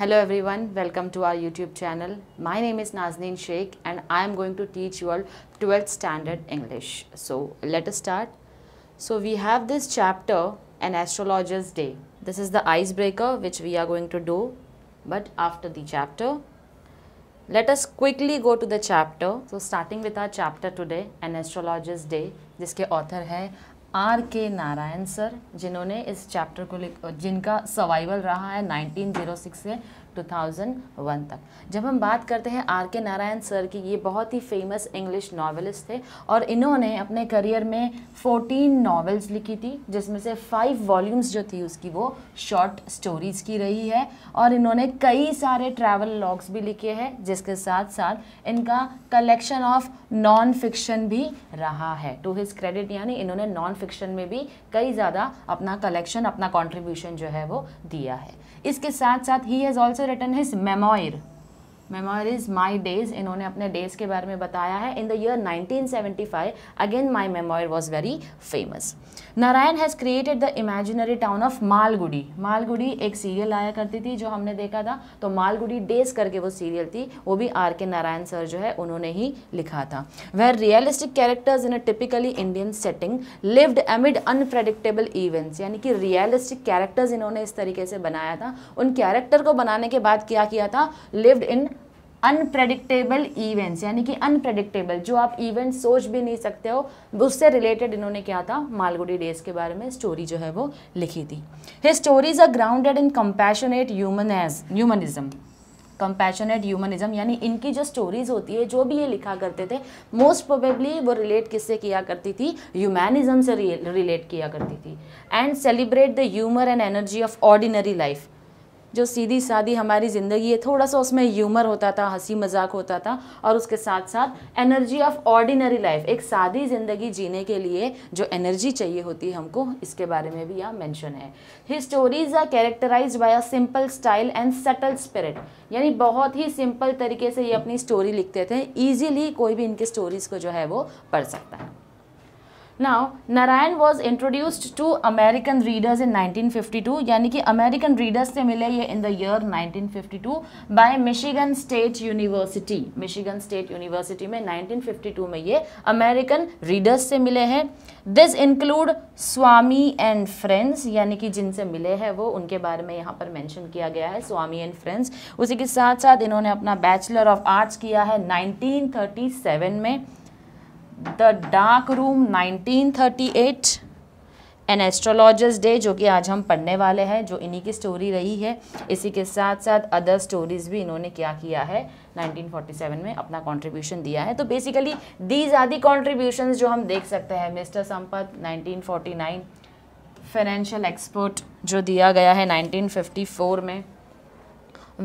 Hello everyone, welcome to our YouTube channel. My name is Nazneen Sheikh and I am going to teach you all 12th standard English. So let us start. So we have this chapter, An Astrologer's Day. This is the icebreaker which we are going to do but after the chapter. Let us quickly go to the chapter. So starting with our chapter today, An Astrologer's Day. जिसके author है आर के Narayan sir जिन्होंने इस chapter को लिख जिनका survival रहा है 1906 से 2001 तक जब हम बात करते हैं आर के नारायण सर की ये बहुत ही फेमस इंग्लिश नावलिस्ट थे और इन्होंने अपने करियर में 14 नावल्स लिखी थी जिसमें से फाइव वॉल्यूम्स जो थी उसकी वो शॉर्ट स्टोरीज की रही है और इन्होंने कई सारे ट्रैवल लॉग्स भी लिखे हैं जिसके साथ साथ इनका कलेक्शन ऑफ नॉन फिक्शन भी रहा है टू हिज क्रेडिट यानी इन्होंने नॉन फिक्शन में भी कई ज़्यादा अपना कलेक्शन अपना कॉन्ट्रीब्यूशन जो है वो दिया है इसके साथ साथ ही has also written his memoir memoir is my days इन्होंने अपने डेज के बारे में बताया है in the year 1975 again my memoir was very famous Narayan has created the imaginary town of Malgudi Malgudi एक सीरियल आया करती थी जो हमने देखा था तो मालगुडी डेज करके वो सीरियल थी वो भी आर के नारायण सर जो है उन्होंने ही लिखा था where realistic characters in a typically Indian setting lived amid unpredictable events यानी कि रियलिस्टिक कैरेक्टर्स इन्होंने इस तरीके से बनाया था उन कैरेक्टर को बनाने के बाद क्या किया था लिव्ड इन अनप्रडिक्टेबल इवेंट्स यानी कि अनप्रडिक्टेबल जो आप इवेंट सोच भी नहीं सकते हो उससे रिलेटेड इन्होंने क्या था मालगुडी डेज के बारे में स्टोरी जो है वो लिखी थी his stories are grounded in compassionate human edge humanism compassionate humanism यानी इनकी जो स्टोरीज होती है जो भी ये लिखा करते थे मोस्ट प्रोबेबली वो रिलेट किससे किया करती थी ह्यूमैनिज्म से रिलेट किया करती थी and celebrate the humour and energy of ordinary life जो सीधी सादी हमारी ज़िंदगी है थोड़ा सा उसमें ह्यूमर होता था हंसी मजाक होता था और उसके साथ साथ एनर्जी ऑफ ऑर्डिनरी लाइफ एक सादी ज़िंदगी जीने के लिए जो एनर्जी चाहिए होती है हमको इसके बारे में भी यहाँ मैंशन है his stories are characterised by a simple style and subtle spirit यानी बहुत ही सिंपल तरीके से ये अपनी स्टोरी लिखते थे ईजिली कोई भी इनके स्टोरीज़ को जो है वो पढ़ सकता है now Narayan was introduced to American readers in 1952 यानी कि अमेरिकन रीडर्स से मिले ये in the year 1952 by Michigan state university Michigan state university में 1952 में ये अमेरिकन रीडर्स से मिले हैं this include Swami and friends यानी कि जिनसे मिले हैं वो उनके बारे में यहाँ पर मैंशन किया गया है स्वामी एंड फ्रेंड्स उसी के साथ साथ इन्होंने अपना बैचलर ऑफ आर्ट्स किया है नाइनटीन में the dark room 1938 an astrologer's day जो कि आज हम पढ़ने वाले हैं जो इन्हीं की स्टोरी रही है इसी के साथ साथ अदर स्टोरीज भी इन्होंने क्या किया है 1947 में अपना कंट्रीब्यूशन दिया है तो basically these are the contribution जो हम देख सकते हैं mister Sampath nineteen financial expert जो दिया गया है 1954 में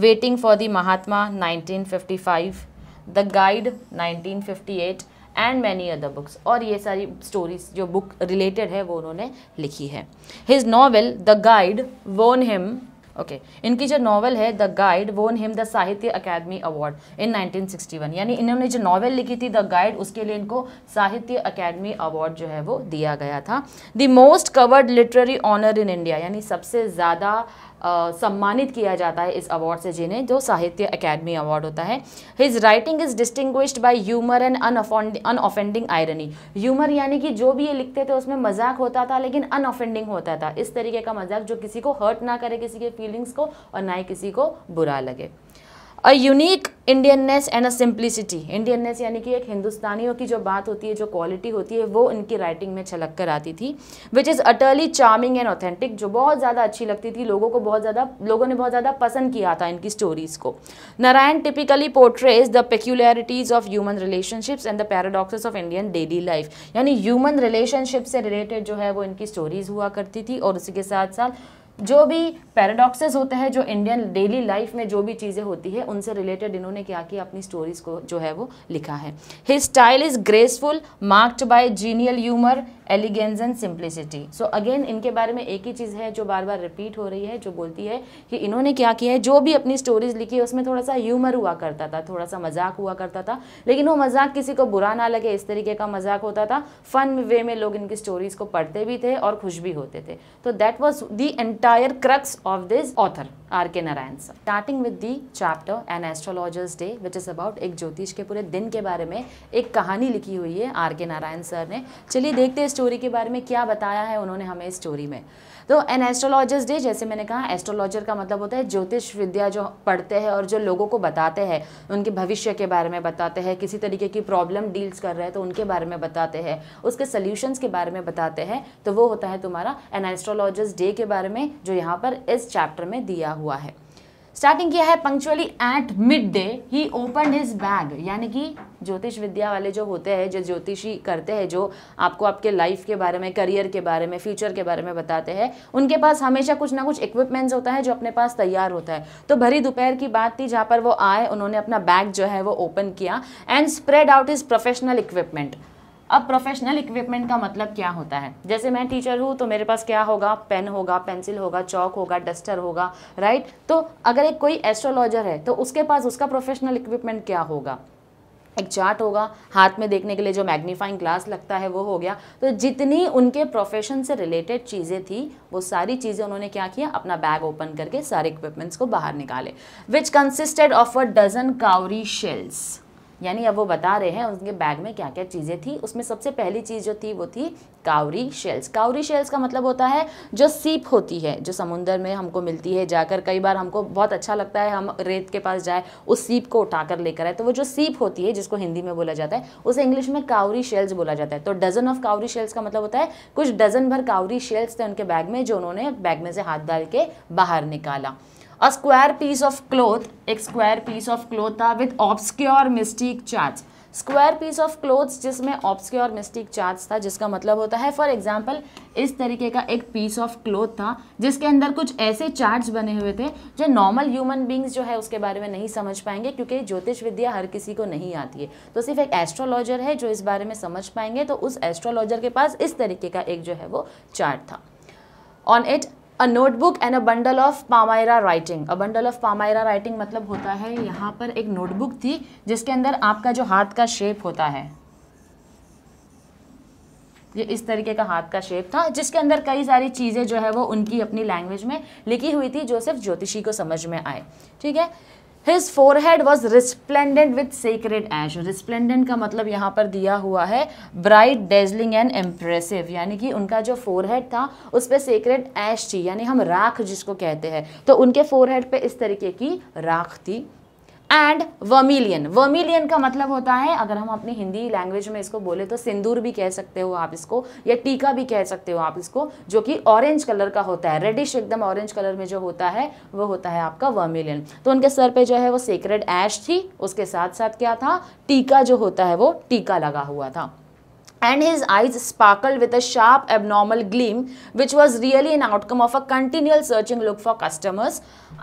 waiting for the Mahatma 1955 the guide 1958 and many other books और ये सारी स्टोरीज जो बुक रिलेटेड है वो उन्होंने लिखी है his novel the guide won him okay okay. इनकी जो नॉवल है the guide won him the Sahitya Akademi award in 1961 यानी इन्होंने जो नॉवल लिखी थी द गाइड उसके लिए इनको साहित्य अकेदमी अवार्ड जो है वो दिया गया था the most coveted literary honour in India यानी सबसे ज़्यादा आ, सम्मानित किया जाता है इस अवार्ड से जिन्हें जो साहित्य अकेडमी अवार्ड होता है his writing is distinguished by humour and unoffending irony humour यानी कि जो भी ये लिखते थे उसमें मजाक होता था लेकिन अनऑफेंडिंग होता था इस तरीके का मजाक जो किसी को हर्ट ना करे किसी के फीलिंग्स को और ना ही किसी को बुरा लगे a unique Indianness and a simplicity Indianness यानी कि एक हिंदुस्तानियों की जो बात होती है जो क्वालिटी होती है वो इनकी राइटिंग में छलक कर आती थी which is utterly charming and authentic जो बहुत ज़्यादा अच्छी लगती थी लोगों को बहुत ज़्यादा लोगों ने बहुत ज़्यादा पसंद किया था इनकी स्टोरीज़ को Narayan typically portrays the peculiarities of human relationships and the paradoxes of Indian daily life यानी ह्यूमन रिलेशनशिप से रिलेटेड जो है वो इनकी स्टोरीज़ हुआ करती थी और उसी के साथ साथ जो भी पैराडॉक्सेस होते हैं जो इंडियन डेली लाइफ में जो भी चीज़ें होती है उनसे रिलेटेड इन्होंने क्या किया अपनी स्टोरीज को जो है वो लिखा है his style is graceful marked by genial humour elegance and simplicity so again इनके बारे में एक ही चीज़ है जो बार बार रिपीट हो रही है जो बोलती है कि इन्होंने क्या किया है जो भी अपनी स्टोरीज लिखी है उसमें थोड़ा सा ह्यूमर हुआ करता था थोड़ा सा मजाक हुआ करता था लेकिन वो मजाक किसी को बुरा ना लगे इस तरीके का मजाक होता था फन वे में लोग इनकी स्टोरीज को पढ़ते भी थे और खुश भी होते थे तो that was the entire crux of this author R के Narayan sir starting with the chapter an astrologer's day which is about एक ज्योतिष के पूरे दिन के बारे में एक कहानी लिखी हुई है आर के नारायण सर ने चलिए देखते हैं स्टोरी के बारे में क्या बताया है उन्होंने हमें स्टोरी में तो एन एस्ट्रोलॉजर्स डे जैसे मैंने कहा एस्ट्रोलॉजर का मतलब होता है ज्योतिष विद्या जो पढ़ते हैं और जो लोगों को बताते हैं उनके भविष्य के बारे में बताते हैं किसी तरीके की प्रॉब्लम डील्स कर रहे हैं तो उनके बारे में बताते हैं उसके सोल्यूशंस के बारे में बताते हैं तो वो होता है तुम्हारा एन एस्ट्रोलॉजर्स डे के बारे में जो यहाँ पर इस चैप्टर में दिया हुआ है स्टार्टिंग किया है punctually at midday he open his bag यानी कि ज्योतिष विद्या वाले जो होते हैं जो ज्योतिषी करते हैं जो आपको आपके लाइफ के बारे में करियर के बारे में फ्यूचर के बारे में बताते हैं उनके पास हमेशा कुछ ना कुछ इक्विपमेंट्स होता है जो अपने पास तैयार होता है तो भरी दोपहर की बात थी जहाँ पर वो आए उन्होंने अपना बैग जो है वो ओपन किया and spread out his professional equipment अब प्रोफेशनल इक्विपमेंट का मतलब क्या होता है जैसे मैं टीचर हूँ तो मेरे पास क्या होगा पेन होगा पेंसिल होगा चौक होगा डस्टर होगा राइट तो अगर एक कोई एस्ट्रोलॉजर है तो उसके पास उसका प्रोफेशनल इक्विपमेंट क्या होगा एक चार्ट होगा हाथ में देखने के लिए जो मैग्नीफाइंग ग्लास लगता है वो हो गया तो जितनी उनके प्रोफेशन से रिलेटेड चीज़ें थी वो सारी चीज़ें उन्होंने क्या किया अपना बैग ओपन करके सारे इक्विपमेंट्स को बाहर निकाले which consisted of a dozen cowrie shells यानी अब वो बता रहे हैं उनके बैग में क्या क्या चीज़ें थी उसमें सबसे पहली चीज़ जो थी वो थी कावरी शेल्स कावरी शेल्स का मतलब होता है जो सीप होती है जो समुंदर में हमको मिलती है जाकर कई बार हमको बहुत अच्छा लगता है हम रेत के पास जाए उस सीप को उठाकर लेकर आए तो वो जो सीप होती है जिसको हिंदी में बोला जाता है उसे इंग्लिश में कावरी शेल्स बोला जाता है तो डजन ऑफ कावरी शेल्स का मतलब होता है कुछ डजन भर कावरी शेल्स थे उनके बैग में जो उन्होंने बैग में से हाथ डाल के बाहर निकाला a square piece of cloth एक स्क्वायर पीस ऑफ क्लोथ था with obscure mystic charts square piece of cloth जिसमें ऑब्सक्योर मिस्टिक चार्ज था जिसका मतलब होता है फॉर एग्जाम्पल इस तरीके का एक पीस ऑफ क्लोथ था जिसके अंदर कुछ ऐसे चार्ज बने हुए थे जो नॉर्मल ह्यूमन बींग्स जो है उसके बारे में नहीं समझ पाएंगे क्योंकि ज्योतिष विद्या हर किसी को नहीं आती है तो सिर्फ एक एस्ट्रोलॉजर है जो इस बारे में समझ पाएंगे तो उस एस्ट्रोलॉजर के पास इस तरीके का एक जो है वो चार्ट था on it a notebook and a bundle of palmyra writing a bundle of palmyra writing मतलब होता है यहाँ पर एक नोटबुक थी जिसके अंदर आपका जो हाथ का शेप होता है ये इस तरीके का हाथ का शेप था जिसके अंदर कई सारी चीज़ें जो है वो उनकी अपनी लैंग्वेज में लिखी हुई थी जो सिर्फ ज्योतिषी को समझ में आए ठीक है his head was resplendent with secret ash resplendent का मतलब यहाँ पर दिया हुआ है ब्राइट डेजलिंग एंड एम्प्रेसिव यानी कि उनका जो फोरहेड था उस पर सीक्रेट ऐश थी यानी हम राख जिसको कहते हैं तो उनके फोरहेड पे इस तरीके की राख थी एंड वर्मिलियन वर्मिलियन का मतलब होता है अगर हम अपनी हिंदी लैंग्वेज में इसको बोले तो सिंदूर भी कह सकते हो आप इसको या टीका भी कह सकते हो आप इसको जो कि ऑरेंज कलर का होता है रेडिश एकदम ऑरेंज कलर में जो होता है वो होता है आपका वर्मिलियन तो उनके सर पे जो है वो सेक्रेड ऐश थी उसके साथ साथ क्या था टीका जो होता है वो टीका लगा हुआ था and his eyes sparkled with a sharp abnormal gleam which was really an outcome of a continual searching look for customers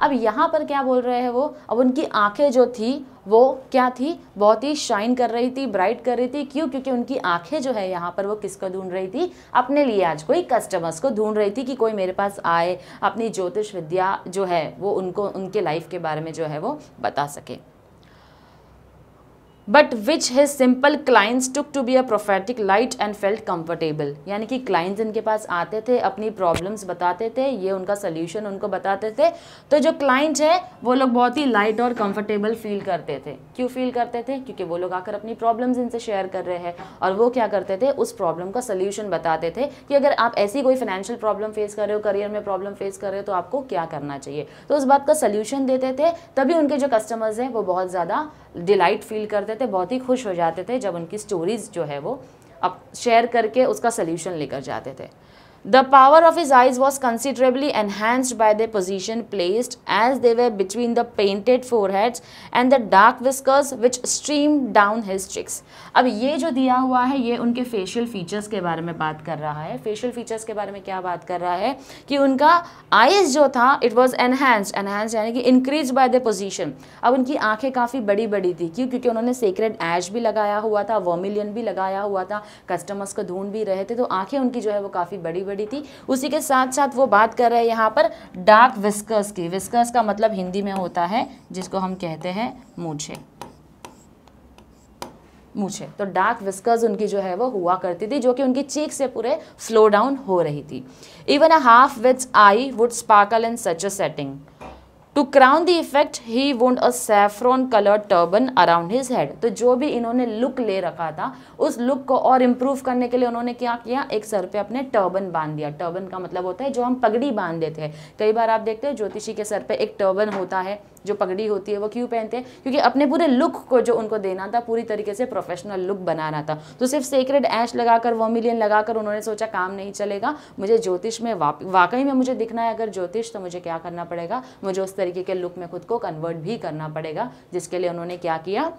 अब यहाँ पर क्या बोल रहे हैं वो अब उनकी आंखें जो थी वो क्या थी बहुत ही शाइन कर रही थी ब्राइट कर रही थी क्यों क्योंकि उनकी आंखें जो है यहाँ पर वो किसको ढूंढ रही थी अपने लिए आज कोई कस्टमर्स को ढूंढ रही थी कि कोई मेरे पास आए अपनी ज्योतिष विद्या जो है वो उनको उनके लाइफ के बारे में जो है वो बता सके but which his simple clients took to be a prophetic light and felt comfortable यानी कि क्लाइंट्स इनके पास आते थे अपनी प्रॉब्लम्स बताते थे ये उनका सोल्यूशन उनको बताते थे तो जो क्लाइंट है वो लोग बहुत ही लाइट और कंफर्टेबल फील करते थे क्यों फील करते थे क्योंकि वो लोग आकर अपनी प्रॉब्लम्स इनसे शेयर कर रहे हैं और वो क्या करते थे उस प्रॉब्लम का सोल्यूशन बताते थे कि अगर आप ऐसी कोई फाइनेंशियल प्रॉब्लम फेस कर रहे हो करियर में प्रॉब्लम फेस कर रहे हो तो आपको क्या करना चाहिए तो उस बात का सोल्यूशन देते थे तभी उनके जो कस्टमर्स हैं वो बहुत ज़्यादा डिलाइट फील करते थे थे बहुत ही खुश हो जाते थे जब उनकी स्टोरीज़ जो है वो अब शेयर करके उसका सोल्यूशन लेकर जाते थे The power of his eyes was considerably enhanced by their position placed as they were between the painted foreheads and the dark whiskers which streamed down his cheeks. अब ये जो दिया हुआ है ये उनके facial features के बारे में बात कर रहा है facial features के बारे में क्या बात कर रहा है कि उनका eyes जो था it was enhanced enhanced यानी कि increased by their position. अब उनकी आंखें काफ़ी बड़ी बड़ी थी क्यों क्योंकि उन्होंने sacred ash भी लगाया हुआ था वर्मिलियन भी लगाया हुआ था कस्टमर्स को ढूंढ भी रहे थे तो आंखें उनकी जो है वो काफ़ी बड़ी बड़ी बड़ी थी उसी के साथ साथ वो बात कर रहे हैं यहाँ पर डार्क विस्कर्स की विस्कर्स का मतलब हिंदी में होता है जिसको हम कहते हैं मूछे मूछे तो डार्क विस्कर्स उनकी जो है वो हुआ करती थी जो कि उनकी चीक से पूरे स्लो डाउन हो रही थी even a half wit eye would sparkle in such a setting to crown the effect he wound a saffron colour turban around his head तो जो भी इन्होंने लुक ले रखा था उस लुक को और इम्प्रूव करने के लिए उन्होंने क्या किया एक सर पे अपने टर्बन बांध दिया टर्बन का मतलब होता है जो हम पगड़ी बांध देते हैं कई बार आप देखते हैं ज्योतिषी के सर पे एक टर्बन होता है जो पगड़ी होती है वो क्यों पहनते हैं क्योंकि अपने पूरे लुक को जो उनको देना था पूरी तरीके से प्रोफेशनल लुक बनाना था तो सिर्फ सेक्रेड ऐश लगाकर वोमिलियन लगाकर उन्होंने सोचा काम नहीं चलेगा मुझे ज्योतिष में वाकई में मुझे दिखना है अगर ज्योतिष तो मुझे क्या करना पड़ेगा मुझे उस तरीके के लुक में खुद को कन्वर्ट भी करना पड़ेगा जिसके लिए उन्होंने क्या किया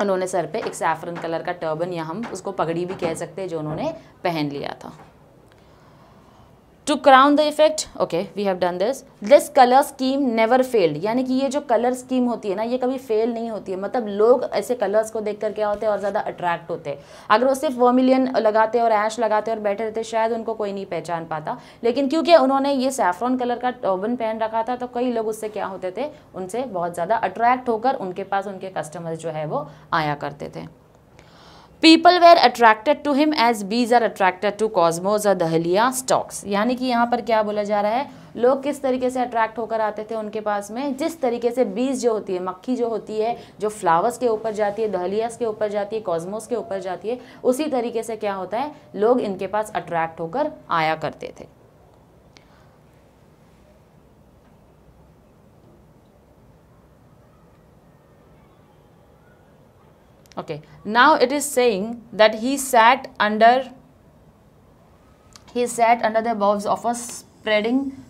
उन्होंने सर पे एक सैफरन कलर का टर्बन या हम उसको पगड़ी भी कह सकते हैं जो उन्होंने पहन लिया था to crown the effect okay we have done this this colour scheme never failed यानी कि ये जो कलर स्कीम होती है ना ये कभी फेल नहीं होती है मतलब लोग ऐसे कलर्स को देख कर क्या होते हैं और ज़्यादा अट्रैक्ट होते हैं अगर वो सिर्फ वर्मिलियन लगाते और ऐश लगाते और बैठे रहते शायद उनको कोई नहीं पहचान पाता लेकिन क्योंकि उन्होंने ये सैफ्रॉन कलर का टॉबन पहन रखा था तो कई लोग उससे क्या होते थे उनसे बहुत ज़्यादा अट्रैक्ट होकर उनके पास उनके कस्टमर्स जो है वो आया करते थे people were attracted to him as bees are attracted to cosmos और दहलिया स्टॉक्स यानी कि यहाँ पर क्या बोला जा रहा है लोग किस तरीके से अट्रैक्ट होकर आते थे उनके पास में जिस तरीके से बीज जो होती है मक्खी जो होती है जो फ्लावर्स के ऊपर जाती है दहलियास के ऊपर जाती है कॉस्मोस के ऊपर जाती है उसी तरीके से क्या होता है लोग इनके पास अट्रैक्ट होकर आया करते थे Okay. Now it is saying that he sat under he sat under the boughs of a spreading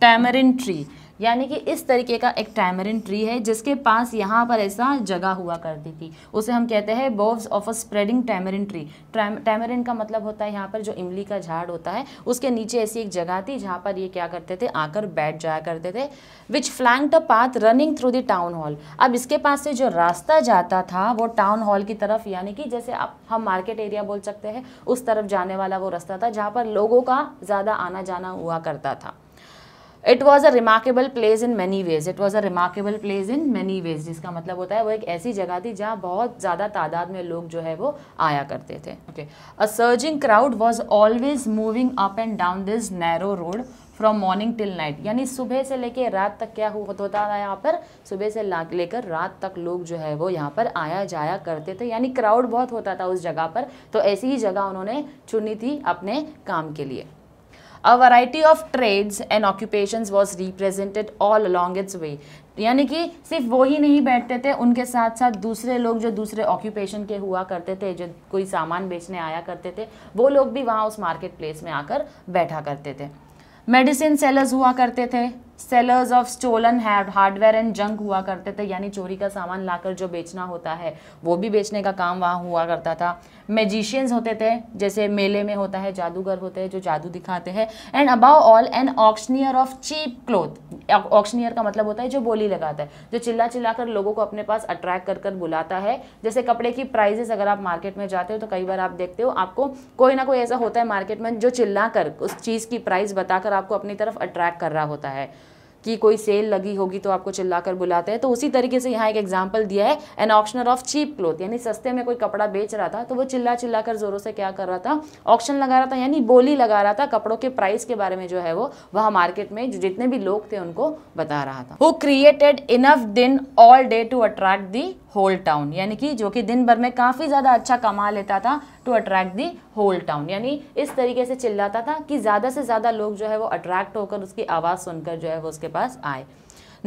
tamarind tree. यानी कि इस तरीके का एक टैमरिन ट्री है जिसके पास यहाँ पर ऐसा जगह हुआ करती थी उसे हम कहते हैं boughs of a spreading tamarind tree tamarind का मतलब होता है यहाँ पर जो इमली का झाड़ होता है उसके नीचे ऐसी एक जगह थी जहाँ पर ये क्या करते थे आकर बैठ जाया करते थे which flanked the path running through the town hall अब इसके पास से जो रास्ता जाता था वो टाउन हॉल की तरफ यानी कि जैसे आप हम मार्केट एरिया बोल सकते हैं उस तरफ जाने वाला वो रास्ता था जहाँ पर लोगों का ज़्यादा आना जाना हुआ करता था it was a remarkable place in many ways it was a remarkable place in many ways जिसका मतलब होता है वो एक ऐसी जगह थी जहाँ बहुत ज़्यादा तादाद में लोग जो है वो आया करते थे okay a surging crowd was always moving up and down this narrow road from morning till night यानी सुबह से लेके रात तक क्या होता तो था यहाँ पर सुबह से लेकर रात तक लोग जो है वो यहाँ पर आया जाया करते थे यानी क्राउड बहुत होता था उस जगह पर तो ऐसी ही जगह उन्होंने चुनी थी अपने काम के लिए a variety of trades and occupation was represented all along its way यानी कि सिर्फ वो ही नहीं बैठते थे उनके साथ साथ दूसरे लोग जो दूसरे ऑक्यूपेशन के हुआ करते थे जो कोई सामान बेचने आया करते थे वो लोग भी वहाँ उस मार्केट प्लेस में आकर बैठा करते थे मेडिसिन सेलर्स हुआ करते थे sellers of stolen hardware and junk हुआ करते थे यानी चोरी का सामान लाकर जो बेचना होता है वो भी बेचने का काम वहाँ हुआ करता था मेजिशियंस होते थे जैसे मेले में होता है जादूगर होते हैं जो जादू दिखाते हैं and above all an auctioneer of cheap cloth auctioneer का मतलब होता है जो बोली लगाता है जो चिल्ला चिल्ला कर लोगों को अपने पास अट्रैक्ट कर कर बुलाता है जैसे कपड़े की प्राइजेस अगर आप मार्केट में जाते हो तो कई बार आप देखते हो आपको कोई ना कोई ऐसा होता है मार्केट में जो चिल्ला कर उस चीज़ की प्राइस बताकर आपको अपनी तरफ अट्रैक्ट कर रहा होता है कि कोई सेल लगी होगी तो आपको चिल्लाकर बुलाते हैं तो उसी तरीके से यहाँ एक एग्जाम्पल दिया है an auctioneer of cheap cloth यानी सस्ते में कोई कपड़ा बेच रहा था तो वो चिल्ला चिल्ला कर जोरों से क्या कर रहा था ऑप्शन लगा रहा था यानी बोली लगा रहा था कपड़ों के प्राइस के बारे में जो है वो वह मार्केट में जितने भी लोग थे उनको बता रहा था वो created enough din all day to attract the whole town यानी कि जो कि दिन भर में काफ़ी ज़्यादा अच्छा कमा लेता था to attract the whole town यानी इस तरीके से चिल्लाता था कि ज़्यादा से ज़्यादा लोग जो है वो अट्रैक्ट होकर उसकी आवाज़ सुनकर जो है वो उसके पास आए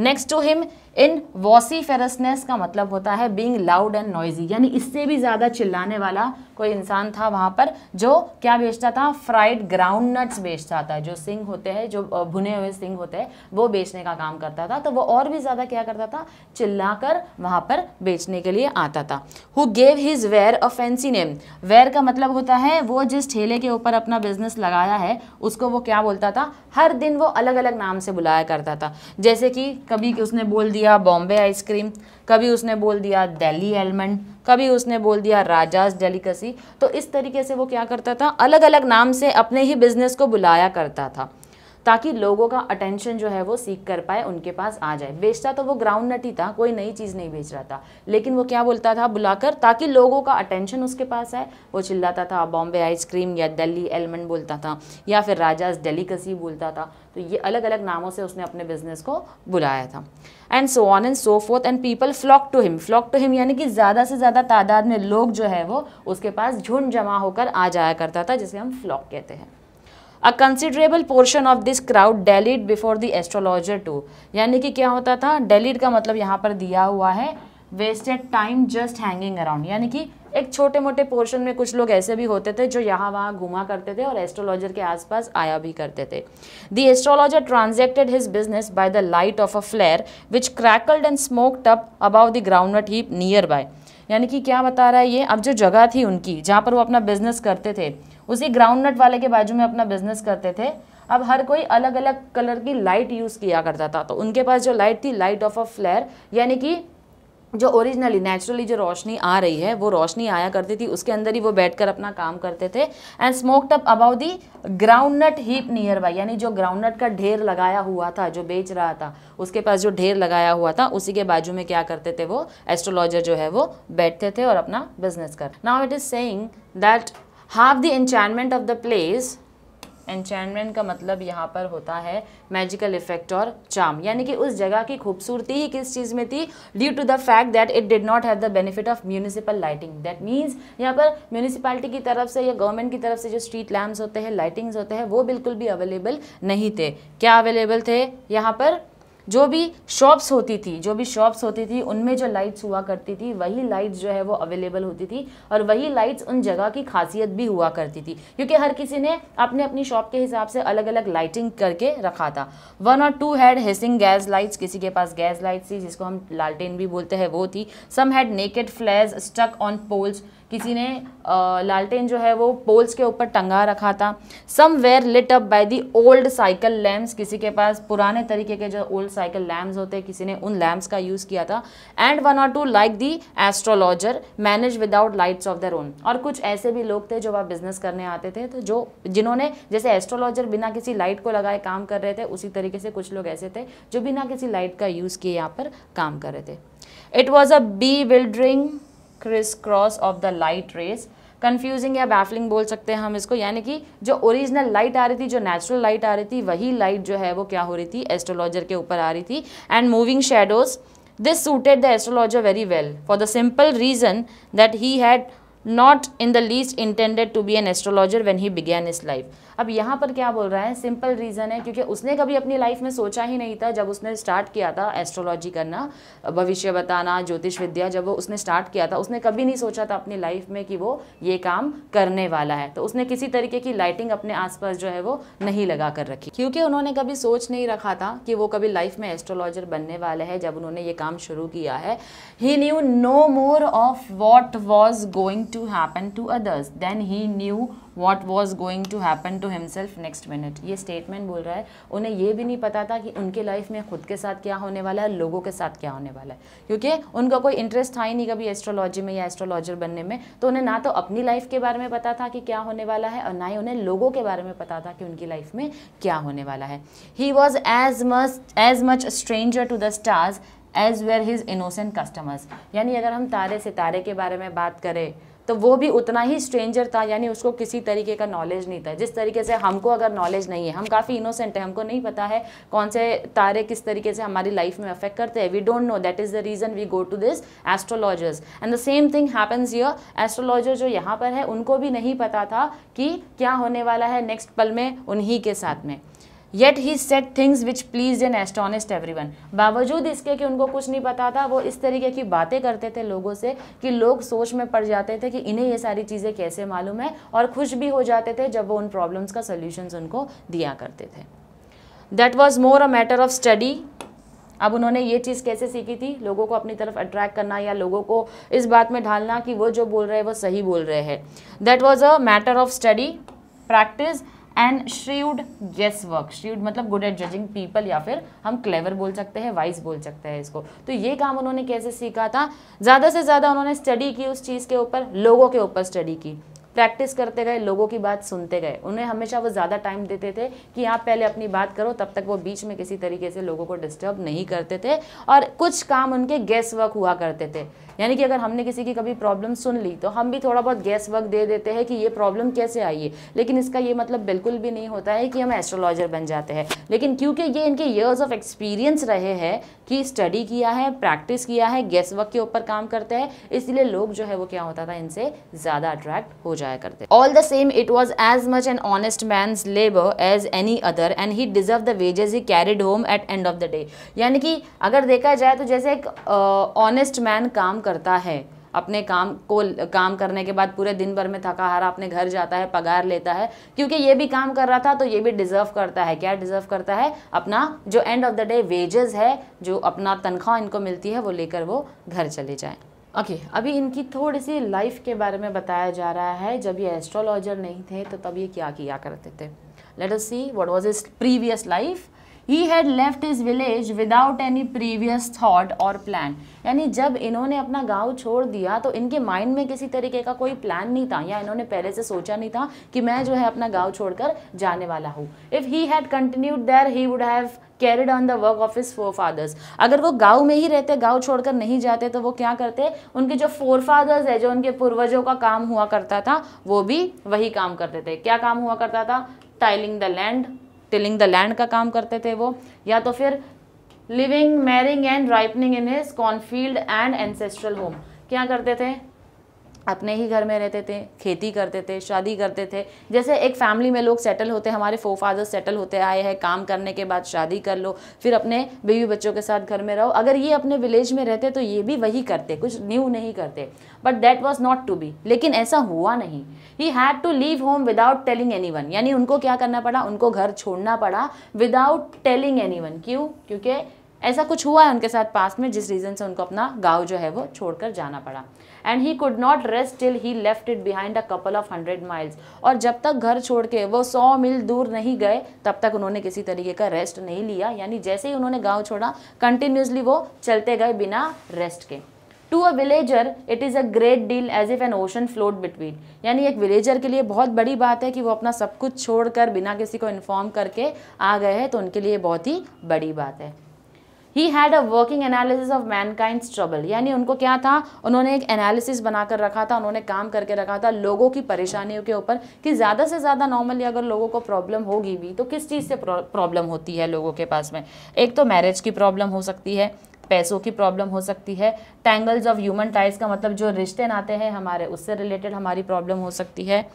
next to him in vociferousness का मतलब होता है बींग लाउड एंड नॉइजी यानी इससे भी ज़्यादा चिल्लाने वाला कोई इंसान था वहाँ पर जो क्या बेचता था फ्राइड ग्राउंड नट्स बेचता था जो सिंग होते हैं जो भुने हुए सिंग होते हैं वो बेचने का काम करता था तो वो और भी ज़्यादा क्या करता था चिल्ला कर वहाँ पर बेचने के लिए आता था who gave his ware a fancy name ware का मतलब होता है वो जिस ठेले के ऊपर अपना बिजनेस लगाया है उसको वो क्या बोलता था हर दिन वो अलग अलग नाम से बुलाया करता था जैसे कि कभी उसने बोल दिया बॉम्बे आइसक्रीम कभी उसने बोल दिया दिल्ली एलमंड कभी उसने बोल दिया राजाज डेलिकसी तो इस तरीके से वो क्या करता था अलग अलग नाम से अपने ही बिजनेस को बुलाया करता था ताकि लोगों का अटेंशन जो है वो सीख कर पाए उनके पास आ जाए बेचता तो वो ग्राउंड नट ही था कोई नई चीज़ नहीं बेच रहा था लेकिन वो क्या बोलता था बुलाकर ताकि लोगों का अटेंशन उसके पास आए वो चिल्लाता था बॉम्बे आइसक्रीम या दिल्ली एलमंड बोलता था या फिर राजाज डेलीकसी बोलता था तो ये अलग अलग नामों से उसने अपने बिजनेस को बुलाया था and so on and so forth and people flock to him flock to him यानी कि ज़्यादा से ज़्यादा तादाद में लोग जो है वो उसके पास झुंड जमा होकर आ जाया करता था जिसे हम फ्लॉक कहते हैं a considerable portion of this crowd dallied before the astrologer too यानी कि क्या होता था डेलीड का मतलब यहाँ पर दिया हुआ है wasted time just hanging around यानी कि एक छोटे मोटे पोर्शन में कुछ लोग ऐसे भी होते थे जो यहाँ वहाँ घुमा करते थे और एस्ट्रोलॉजर के आसपास आया भी करते थे the astrologer transacted his business by the light of a flare which crackled and smoked up above the groundnut heap nearby यानी कि क्या बता रहा है ये अब जो जगह थी उनकी जहाँ पर वो अपना बिजनेस करते थे उसी ग्राउंड नट वाले के बाजू में अपना बिजनेस करते थे अब हर कोई अलग अलग कलर की लाइट यूज़ किया करता था तो उनके पास जो लाइट थी लाइट ऑफ अ फ्लेयर यानी कि जो ओरिजिनली नेचुरली जो रोशनी आ रही है वो रोशनी आया करती थी उसके अंदर ही वो बैठकर अपना काम करते थे and smoked up above the groundnut heap nearby यानी जो ग्राउंड नट का ढेर लगाया हुआ था जो बेच रहा था उसके पास जो ढेर लगाया हुआ था उसी के बाजू में क्या करते थे वो एस्ट्रोलॉजर जो है वो बैठते थे और अपना बिजनेस कर नाउ इट इज़ सेंग that half the enchantment of the place enchantment का मतलब यहाँ पर होता है मैजिकल इफेक्ट और चाम यानी कि उस जगह की खूबसूरती ही किस चीज़ में थी due to the fact that it did not have the benefit of municipal lighting that means यहाँ पर म्यूनिसिपैलिटी की तरफ से या गवर्नमेंट की तरफ से जो स्ट्रीट लैम्प होते हैं लाइटिंग्स होते हैं वो बिल्कुल भी अवेलेबल नहीं थे क्या अवेलेबल थे यहाँ पर जो भी शॉप्स होती थी जो भी शॉप्स होती थी उनमें जो लाइट्स हुआ करती थी वही लाइट्स जो है वो अवेलेबल होती थी और वही लाइट्स उन जगह की खासियत भी हुआ करती थी क्योंकि हर किसी ने अपने अपनी शॉप के हिसाब से अलग अलग लाइटिंग करके रखा था one or two had hissing gas lights किसी के पास गैस लाइट्स थी जिसको हम लालटेन भी बोलते हैं वो थी some had naked flares stuck on poles किसी ने लालटेन जो है वो पोल्स के ऊपर टंगा रखा था some were lit up by the old cycle lamps किसी के पास पुराने तरीके के जो ओल्ड साइकिल लैम्प्स होते हैं किसी ने उन लैम्प्स का यूज़ किया था and one or two like the astrologer manage without lights of their own और कुछ ऐसे भी लोग थे जो वह बिजनेस करने आते थे तो जो जिन्होंने जैसे एस्ट्रोलॉजर बिना किसी लाइट को लगाए काम कर रहे थे उसी तरीके से कुछ लोग ऐसे थे जो बिना किसी लाइट का यूज़ किए यहाँ पर काम कर रहे थे it was a be bewildering crisscross of the light rays confusing या बैफलिंग बोल सकते हैं हम इसको यानी कि जो ओरिजिनल लाइट आ रही थी जो नेचुरल लाइट आ रही थी वही लाइट जो है वो क्या हो रही थी एस्ट्रोलॉजर के ऊपर आ रही थी and moving shadows this suited the astrologer very well for the simple reason that he had not in the least intended to be an astrologer when he began his life अब यहाँ पर क्या बोल रहा है सिंपल रीज़न है क्योंकि उसने कभी अपनी लाइफ में सोचा ही नहीं था जब उसने स्टार्ट किया था एस्ट्रोलॉजी करना भविष्य बताना ज्योतिष विद्या जब वो उसने स्टार्ट किया था उसने कभी नहीं सोचा था अपनी लाइफ में कि वो ये काम करने वाला है तो उसने किसी तरीके की लाइटिंग अपने आसपास जो है वो नहीं लगा कर रखी क्योंकि उन्होंने कभी सोच नहीं रखा था कि वो कभी लाइफ में एस्ट्रोलॉजर बनने वाले हैं जब उन्होंने ये काम शुरू किया है he knew no more of what was going going to happen to others then he knew what was going to happen to himself next minute ये statement बोल रहा है उन्हें ये भी नहीं पता था कि उनके लाइफ में ख़ुद के साथ क्या होने वाला है लोगों के साथ क्या होने वाला है क्योंकि उनका कोई इंटरेस्ट था ही नहीं कभी एस्ट्रोलॉजी में या एस्ट्रोलॉजर बनने में तो उन्हें ना तो अपनी लाइफ के बारे में पता था कि क्या होने वाला है और ना ही उन्हें लोगों के बारे में पता था कि उनकी लाइफ में क्या होने वाला है he was as much as much stranger to the stars as were his innocent customers यानी अगर हम तारे सितारे के बारे में बात करें तो वो भी उतना ही स्ट्रेंजर था यानी उसको किसी तरीके का नॉलेज नहीं था जिस तरीके से हमको अगर नॉलेज नहीं है हम काफ़ी इनोसेंट है हमको नहीं पता है कौन से तारे किस तरीके से हमारी लाइफ में अफेक्ट करते हैं we don't know that is the reason we go to this astrologer's and the same thing happens here astrologer जो यहाँ पर है उनको भी नहीं पता था कि क्या होने वाला है नेक्स्ट पल में उन्हीं के साथ में yet he said things which pleased and astonished one बावजूद इसके कि उनको कुछ नहीं पता था वो इस तरीके की बातें करते थे लोगों से कि लोग सोच में पड़ जाते थे कि इन्हें ये सारी चीज़ें कैसे मालूम है और खुश भी हो जाते थे जब वो उन प्रॉब्लम्स का सोल्यूशन उनको दिया करते थे that was more a matter of study अब उन्होंने ये चीज़ कैसे सीखी थी लोगों को अपनी तरफ अट्रैक्ट करना या लोगों को इस बात में ढालना कि वो जो बोल रहे हैं वो सही बोल रहे हैं that was a matter of study practice and shrewd guesswork shrewd मतलब गुड एट जजिंग पीपल या फिर हम क्लेवर बोल सकते हैं वाइज बोल सकते हैं इसको तो ये काम उन्होंने कैसे सीखा था ज़्यादा से ज़्यादा उन्होंने स्टडी की उस चीज़ के ऊपर लोगों के ऊपर स्टडी की प्रैक्टिस करते गए लोगों की बात सुनते गए उन्हें हमेशा वो ज़्यादा टाइम देते थे कि आप पहले अपनी बात करो तब तक वो बीच में किसी तरीके से लोगों को डिस्टर्ब नहीं करते थे और कुछ काम उनके गेस वर्क हुआ करते थे यानी कि अगर हमने किसी की कभी प्रॉब्लम सुन ली तो हम भी थोड़ा बहुत गैस वर्क दे देते हैं कि ये प्रॉब्लम कैसे आई है लेकिन इसका ये मतलब बिल्कुल भी नहीं होता है कि हम एस्ट्रोलॉजर बन जाते हैं लेकिन क्योंकि ये इनके ईयर्स ऑफ एक्सपीरियंस रहे हैं कि स्टडी किया है प्रैक्टिस किया है गैस वर्क के ऊपर काम करते हैं इसलिए लोग जो है वो क्या होता था इनसे ज़्यादा अट्रैक्ट हो जाया करते all the same it was as much an honest man's labour as any other and he deserve the wages he carried home at end of the day यानी कि अगर देखा जाए तो जैसे एक ऑनेस्ट uh, मैन काम करता है अपने काम को काम करने के बाद पूरे दिन भर में थका हारा अपने घर जाता है पगार लेता है क्योंकि ये भी काम कर रहा था तो ये भी डिज़र्व करता है क्या डिज़र्व करता है अपना जो end of the day wages है जो अपना तनख्वाह इनको मिलती है वो लेकर वो घर चले जाए ओके okay, अभी इनकी थोड़ी सी लाइफ के बारे में बताया जा रहा है जब ये एस्ट्रोलॉजर नहीं थे तो तब ये क्या किया करते थे let us see what was his previous life he had left his village without any previous thought or plan यानी जब इन्होंने अपना गांव छोड़ दिया तो इनके माइंड में किसी तरीके का कोई प्लान नहीं था या इन्होंने पहले से सोचा नहीं था कि मैं जो है अपना गांव छोड़कर जाने वाला हूँ if he had continued there he would have carried on the work of his forefathers अगर वो गांव में ही रहते गांव छोड़कर नहीं जाते तो वो क्या करते उनके जो फोर फादर्स है जो उनके पूर्वजों का काम हुआ करता था वो भी वही काम करते थे क्या काम हुआ करता था tilling the land tilling the land का काम करते थे वो या तो फिर living marrying and ripening in his cornfield and ancestral home क्या करते थे अपने ही घर में रहते थे खेती करते थे शादी करते थे जैसे एक फैमिली में लोग सेटल होते हमारे फोर फादर्स सेटल होते आए हैं काम करने के बाद शादी कर लो फिर अपने बीवी बच्चों के साथ घर में रहो अगर ये अपने विलेज में रहते तो ये भी वही करते कुछ न्यू नहीं करते but that was not to be लेकिन ऐसा हुआ नहीं he had to leave home without telling any यानी उनको क्या करना पड़ा उनको घर छोड़ना पड़ा विदाउट टेलिंग एनी क्यों क्योंकि ऐसा कुछ हुआ है उनके साथ पास में जिस रीज़न से उनको अपना गांव जो है वो छोड़कर जाना पड़ा and he could not rest till he left it behind a couple of hundred miles और जब तक घर छोड़ के वो सौ मील दूर नहीं गए तब तक उन्होंने किसी तरीके का रेस्ट नहीं लिया यानी जैसे ही उन्होंने गाँव छोड़ा कंटिन्यूसली वो चलते गए बिना रेस्ट के to a villager it is a great deal as if an ocean flowed between यानी एक विलेजर के लिए बहुत बड़ी बात है कि वो अपना सब कुछ छोड़कर बिना किसी को इन्फॉर्म करके आ गए हैं तो उनके लिए बहुत ही बड़ी बात है he had a working analysis of mankind trouble यानी उनको क्या था उन्होंने एक एनालिसिस बनाकर रखा था उन्होंने काम करके रखा था लोगों की परेशानियों के ऊपर कि ज़्यादा से ज़्यादा नॉर्मली अगर लोगों को प्रॉब्लम होगी भी तो किस चीज़ से प्रॉब्लम होती है लोगों के पास में एक तो मैरिज की प्रॉब्लम हो सकती है पैसों की प्रॉब्लम हो सकती है टैंगल्स ऑफ ह्यूमन टाइज का मतलब जो रिश्ते नाते हैं हमारे उससे रिलेटेड हमारी प्रॉब्लम हो सकती है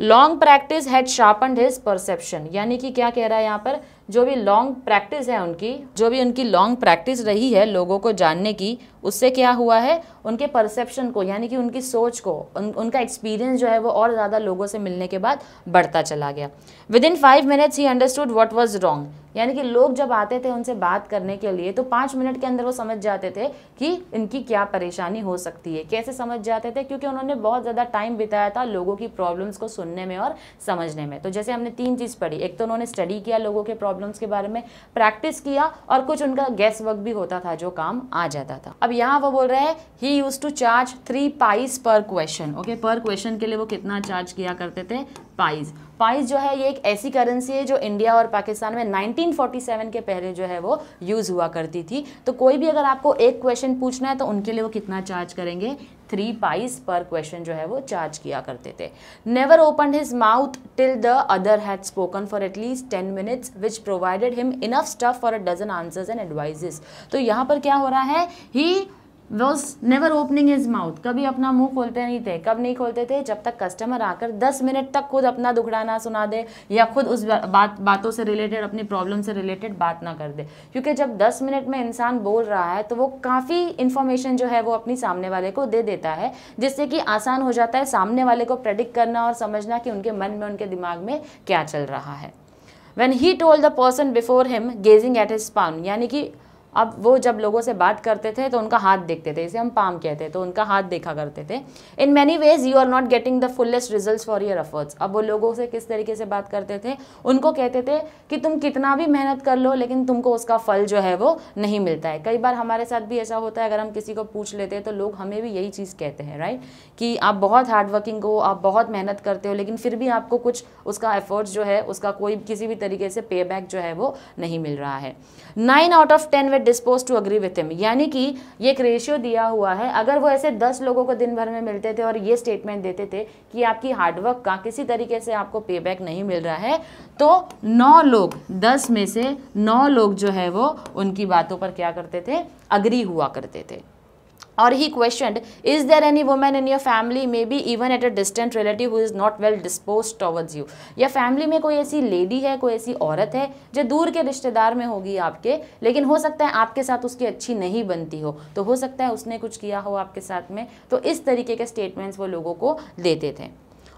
long practice had sharpened his perception यानी कि क्या कह रहा है यहाँ पर जो भी लॉन्ग प्रैक्टिस है उनकी जो भी उनकी लॉन्ग प्रैक्टिस रही है लोगों को जानने की उससे क्या हुआ है उनके परसेप्शन को यानी कि उनकी सोच को उन, उनका एक्सपीरियंस जो है वो और ज़्यादा लोगों से मिलने के बाद बढ़ता चला गया within five minutes he understood what was wrong यानी कि लोग जब आते थे उनसे बात करने के लिए तो पाँच मिनट के अंदर वो समझ जाते थे कि इनकी क्या परेशानी हो सकती है कैसे समझ जाते थे क्योंकि उन्होंने बहुत ज़्यादा टाइम बिताया था लोगों की प्रॉब्लम्स को सुनने में और समझने में तो जैसे हमने तीन चीज़ पढ़ी एक तो उन्होंने स्टडी किया लोगों के प्रॉब्लम्स के बारे में प्रैक्टिस किया और कुछ उनका गैस वर्क भी होता था जो काम आ जाता था अब यहाँ वो बोल रहे हैं he used to charge three pies per question okay per question के लिए वो कितना चार्ज किया करते थे पाइज पाइस जो है ये एक ऐसी करेंसी है जो इंडिया और पाकिस्तान में 1947 के पहले जो है वो यूज़ हुआ करती थी तो कोई भी अगर आपको एक क्वेश्चन पूछना है तो उनके लिए वो कितना चार्ज करेंगे थ्री पाइस पर क्वेश्चन जो है वो चार्ज किया करते थे never open his mouth till the other had spoken for at least ten minutes which provided him enough stuff for a dozen answers and advices तो यहाँ पर क्या हो रहा है he was never opening his mouth कभी अपना मुंह खोलते नहीं थे कब नहीं खोलते थे जब तक कस्टमर आकर 10 मिनट तक खुद अपना दुखड़ा ना सुना दे या खुद उस बात बातों से रिलेटेड अपनी प्रॉब्लम से रिलेटेड बात ना कर दे क्योंकि जब 10 मिनट में इंसान बोल रहा है तो वो काफ़ी इन्फॉर्मेशन जो है वो अपनी सामने वाले को दे देता है जिससे कि आसान हो जाता है सामने वाले को प्रडिक्ट करना और समझना कि उनके मन में उनके दिमाग में क्या चल रहा है when he told the person before him gazing at his palm यानी कि अब वो जब लोगों से बात करते थे तो उनका हाथ देखते थे इसे हम पाम कहते हैं तो उनका हाथ देखा करते थे in many ways you are not getting the fullest result for your efforts अब वो लोगों से किस तरीके से बात करते थे उनको कहते थे कि तुम कितना भी मेहनत कर लो लेकिन तुमको उसका फल जो है वो नहीं मिलता है कई बार हमारे साथ भी ऐसा होता है अगर हम किसी को पूछ लेते हैं तो लोग हमें भी यही चीज़ कहते हैं राइट कि आप बहुत हार्डवर्किंग हो आप बहुत मेहनत करते हो लेकिन फिर भी आपको कुछ उसका एफर्ट्स जो है उसका कोई किसी भी तरीके से पे बैक जो है वो नहीं मिल रहा है nine out of ten were disposed to agree with him यानी कि ये एक रेशियो दिया हुआ है अगर वो ऐसे दस लोगों को दिन भर में मिलते थे और ये स्टेटमेंट देते थे कि आपकी हार्डवर्क का किसी तरीके से आपको पे बैक नहीं मिल रहा है तो नौ लोग दस में से नौ लोग जो है वो उनकी बातों पर क्या करते थे अग्री हुआ करते थे और he question is there any women in your family may be even at a distant relative who is not well disposed towards you या फैमिली में कोई ऐसी लेडी है कोई ऐसी औरत है जो दूर के रिश्तेदार में होगी आपके लेकिन हो सकता है आपके साथ उसकी अच्छी नहीं बनती हो तो हो सकता है उसने कुछ किया हो आपके साथ में तो इस तरीके के स्टेटमेंट्स वो लोगों को देते थे